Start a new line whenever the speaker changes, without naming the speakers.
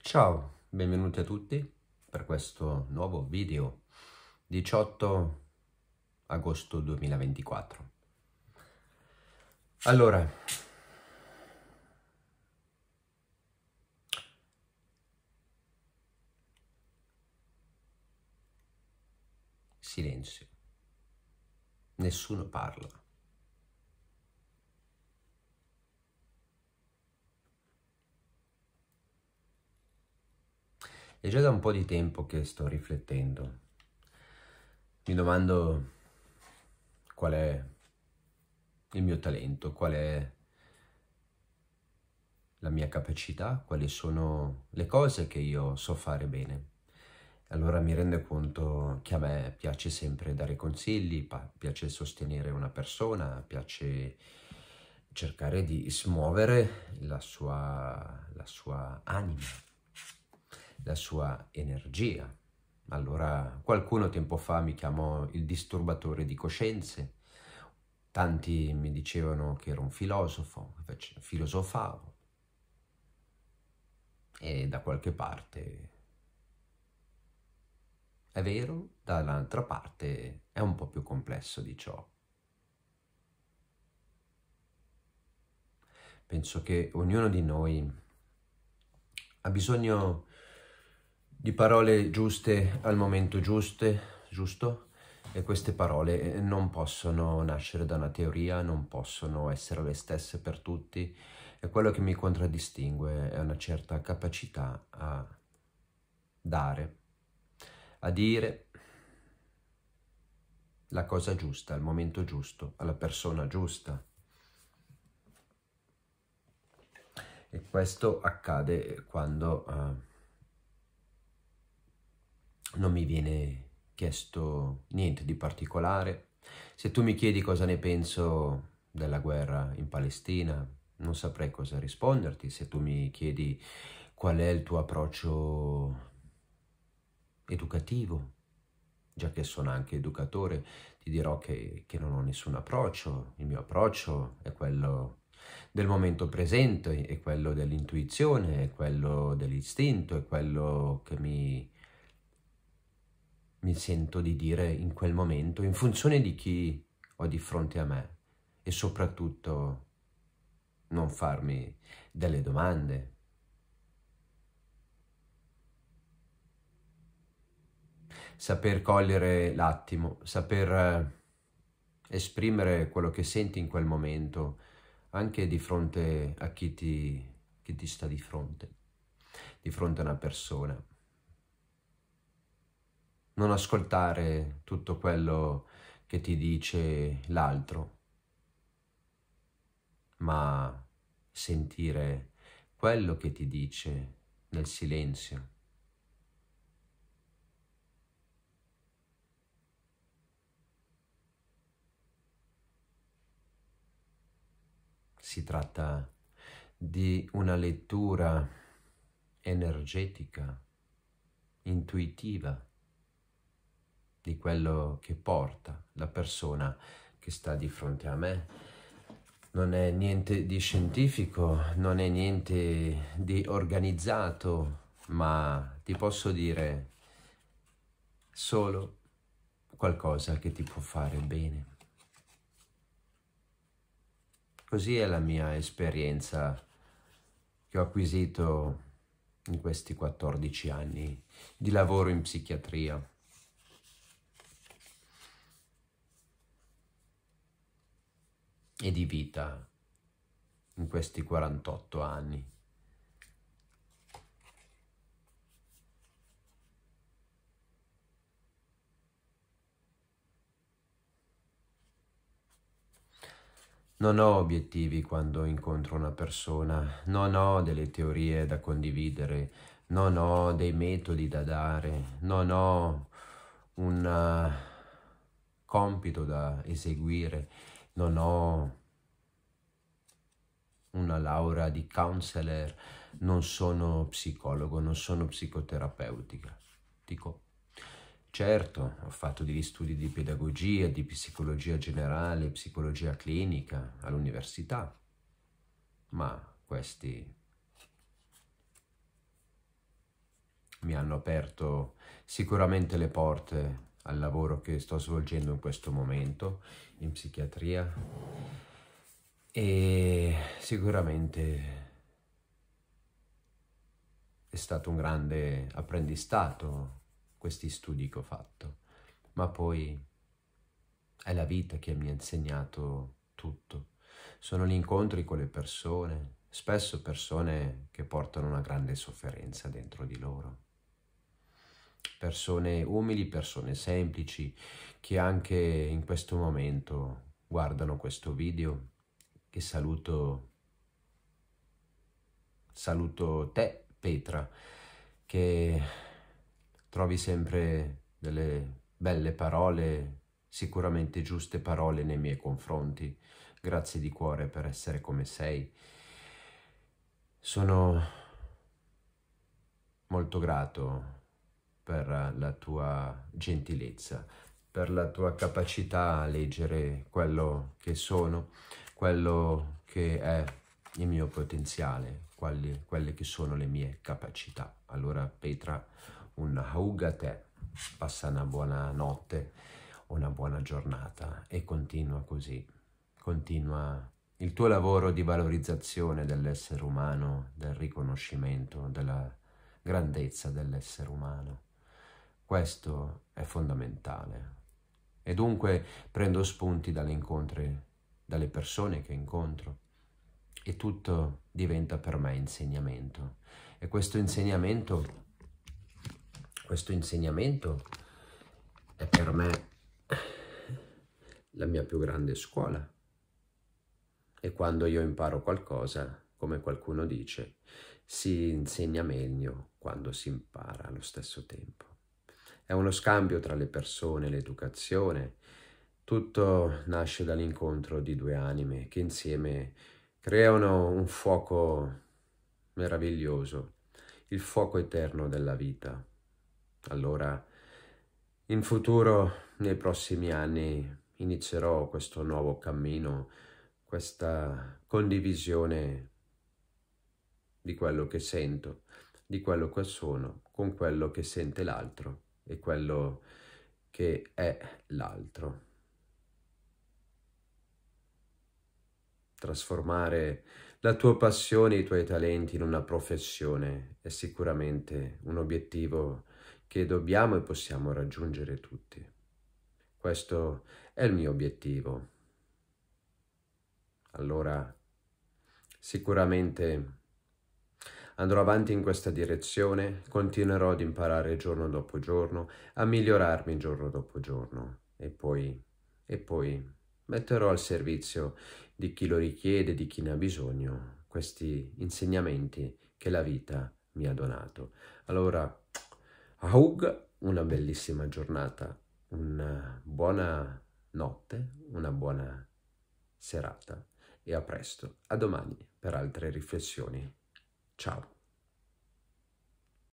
Ciao, benvenuti a tutti per questo nuovo video 18 agosto 2024. Allora, silenzio, nessuno parla. È già da un po' di tempo che sto riflettendo. Mi domando qual è il mio talento, qual è la mia capacità, quali sono le cose che io so fare bene. Allora mi rendo conto che a me piace sempre dare consigli, piace sostenere una persona, piace cercare di smuovere la sua, la sua anima, la sua energia. Allora qualcuno tempo fa mi chiamò il disturbatore di coscienze, tanti mi dicevano che ero un filosofo, filosofavo e da qualche parte è vero, dall'altra parte è un po' più complesso di ciò. Penso che ognuno di noi ha bisogno di di parole giuste al momento giuste, giusto? E queste parole eh, non possono nascere da una teoria, non possono essere le stesse per tutti e quello che mi contraddistingue è una certa capacità a dare, a dire la cosa giusta, al momento giusto, alla persona giusta. E questo accade quando... Uh, non mi viene chiesto niente di particolare. Se tu mi chiedi cosa ne penso della guerra in Palestina, non saprei cosa risponderti. Se tu mi chiedi qual è il tuo approccio educativo, già che sono anche educatore, ti dirò che, che non ho nessun approccio. Il mio approccio è quello del momento presente, è quello dell'intuizione, è quello dell'istinto, è quello che mi mi sento di dire in quel momento, in funzione di chi ho di fronte a me e soprattutto non farmi delle domande. Saper cogliere l'attimo, saper eh, esprimere quello che senti in quel momento, anche di fronte a chi ti, chi ti sta di fronte, di fronte a una persona non ascoltare tutto quello che ti dice l'altro, ma sentire quello che ti dice nel silenzio. Si tratta di una lettura energetica, intuitiva, di quello che porta la persona che sta di fronte a me. Non è niente di scientifico, non è niente di organizzato, ma ti posso dire solo qualcosa che ti può fare bene. Così è la mia esperienza che ho acquisito in questi 14 anni di lavoro in psichiatria. e di vita in questi 48 anni. Non ho obiettivi quando incontro una persona, non ho delle teorie da condividere, non ho dei metodi da dare, non ho un eh, compito da eseguire non ho una laurea di counselor, non sono psicologo, non sono psicoterapeutica. Dico, certo, ho fatto degli studi di pedagogia, di psicologia generale, psicologia clinica all'università, ma questi mi hanno aperto sicuramente le porte al lavoro che sto svolgendo in questo momento in psichiatria e sicuramente è stato un grande apprendistato questi studi che ho fatto, ma poi è la vita che mi ha insegnato tutto. Sono gli incontri con le persone, spesso persone che portano una grande sofferenza dentro di loro persone umili, persone semplici che anche in questo momento guardano questo video che saluto saluto te Petra che trovi sempre delle belle parole sicuramente giuste parole nei miei confronti grazie di cuore per essere come sei sono molto grato per la tua gentilezza, per la tua capacità a leggere quello che sono, quello che è il mio potenziale, quali, quelle che sono le mie capacità. Allora Petra, un a te, passa una buona notte, una buona giornata e continua così, continua il tuo lavoro di valorizzazione dell'essere umano, del riconoscimento, della grandezza dell'essere umano. Questo è fondamentale. E dunque prendo spunti dalle incontri, dalle persone che incontro e tutto diventa per me insegnamento. E questo insegnamento, questo insegnamento è per me la mia più grande scuola. E quando io imparo qualcosa, come qualcuno dice, si insegna meglio quando si impara allo stesso tempo è uno scambio tra le persone, l'educazione. Tutto nasce dall'incontro di due anime che insieme creano un fuoco meraviglioso, il fuoco eterno della vita. Allora, in futuro, nei prossimi anni, inizierò questo nuovo cammino, questa condivisione di quello che sento, di quello che sono, con quello che sente l'altro e quello che è l'altro. Trasformare la tua passione e i tuoi talenti in una professione è sicuramente un obiettivo che dobbiamo e possiamo raggiungere tutti. Questo è il mio obiettivo. Allora, sicuramente Andrò avanti in questa direzione, continuerò ad imparare giorno dopo giorno, a migliorarmi giorno dopo giorno e poi, e poi metterò al servizio di chi lo richiede, di chi ne ha bisogno, questi insegnamenti che la vita mi ha donato. Allora, aug una bellissima giornata, una buona notte, una buona serata e a presto, a domani per altre riflessioni. Ciao.